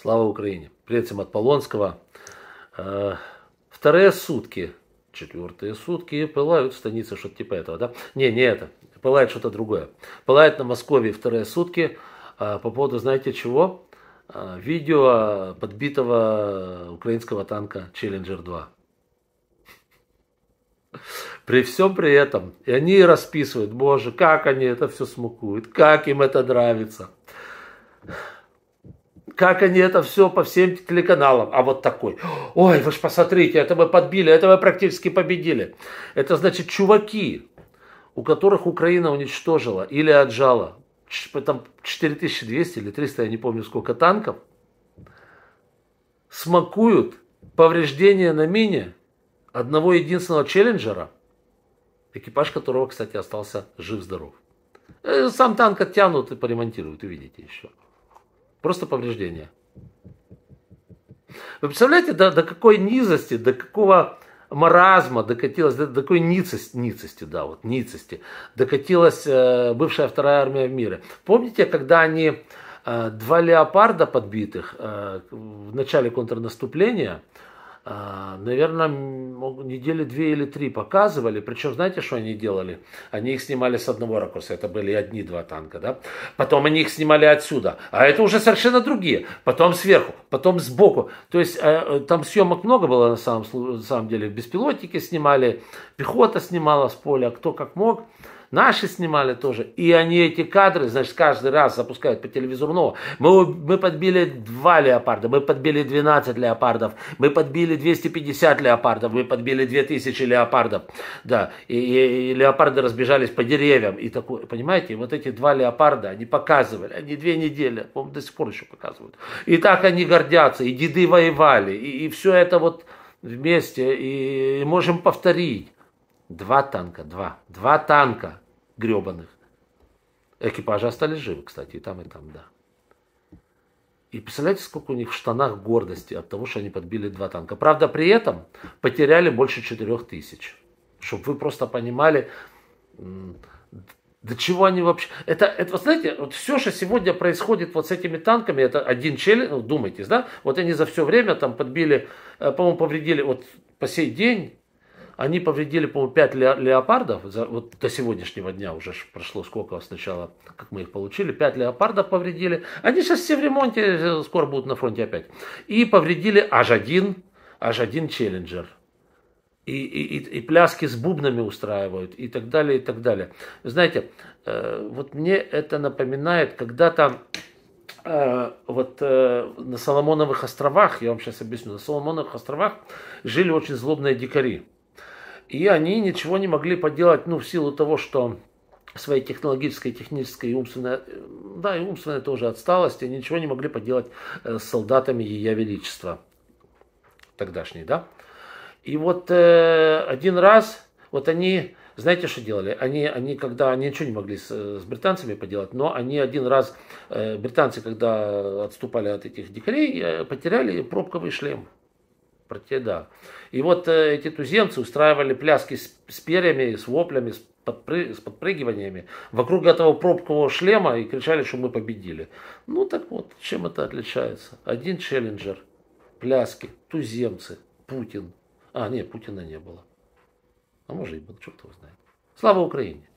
Слава Украине! Привет всем от Полонского. Э, вторые сутки, четвертые сутки пылают в станице, что-то типа этого, да? Не, не это. Пылает что-то другое. Пылает на Москве вторые сутки э, по поводу, знаете, чего? Э, видео подбитого украинского танка Челленджер 2. При всем при этом, и они расписывают, боже, как они это все смукуют, как им это нравится как они это все по всем телеканалам. А вот такой, ой, вы ж посмотрите, это мы подбили, это мы практически победили. Это значит, чуваки, у которых Украина уничтожила или отжала, там 4200 или 300, я не помню сколько танков, смакуют повреждения на мине одного единственного челленджера, экипаж которого, кстати, остался жив-здоров. Э, сам танк оттянут и поремонтируют, увидите еще. Просто повреждение. Вы представляете, до, до какой низости, до какого маразма докатилась, до, до какой ницости, ницости, да, вот, ницости, докатилась э, бывшая вторая армия в мире. Помните, когда они э, два леопарда подбитых э, в начале контрнаступления – а, наверное, недели две или три показывали. Причем, знаете, что они делали? Они их снимали с одного ракурса. Это были одни два танка, да? Потом они их снимали отсюда. А это уже совершенно другие. Потом сверху, потом сбоку. То есть э, э, там съемок много было на самом, на самом деле. Беспилотники снимали, пехота снимала с поля, кто как мог. Наши снимали тоже. И они эти кадры, значит, каждый раз запускают по телевизору нового. Мы, мы подбили два леопарда, мы подбили 12 леопардов, мы подбили 250 леопардов, мы подбили 2000 леопардов. Да, и, и, и леопарды разбежались по деревьям. И такое, понимаете, вот эти два леопарда, они показывали, они две недели, по до сих пор еще показывают. И так они гордятся, и деды воевали, и, и все это вот вместе, и, и можем повторить. Два танка, два. Два танка гребаных. Экипажи остались живы, кстати, и там, и там, да. И представляете, сколько у них в штанах гордости от того, что они подбили два танка. Правда, при этом потеряли больше четырех тысяч. Чтобы вы просто понимали, до чего они вообще... Это, это вот знаете, вот все, что сегодня происходит вот с этими танками, это один челлендж, ну, думаете, да? Вот они за все время там подбили, э, по-моему, повредили, вот по сей день они повредили, по-моему, 5 леопардов, за, вот до сегодняшнего дня уже прошло сколько сначала, как мы их получили, 5 леопардов повредили. Они сейчас все в ремонте, э, скоро будут на фронте опять. И повредили аж один, аж один челленджер. И, и, и, и пляски с бубнами устраивают, и так далее, и так далее. Знаете, э, вот мне это напоминает, когда-то э, вот э, на Соломоновых островах, я вам сейчас объясню, на Соломоновых островах жили очень злобные дикари. И они ничего не могли поделать, ну, в силу того, что своей технологической, технической и умственной, э, да, и умственной тоже отсталости, ничего не могли поделать э, с солдатами Ее Величества тогдашней, да. И вот э, один раз, вот они, знаете, что делали? Они, они когда, они ничего не могли с, э, с британцами поделать, но они один раз, э, британцы, когда отступали от этих дикарей, потеряли пробковый шлем про те, да. И вот э, эти туземцы устраивали пляски с, с перьями, с воплями, с, подпры, с подпрыгиваниями вокруг этого пробкового шлема и кричали, что мы победили. Ну так вот, чем это отличается? Один челленджер, пляски, туземцы, Путин. А, нет, Путина не было. А может и был, черт его знает. Слава Украине!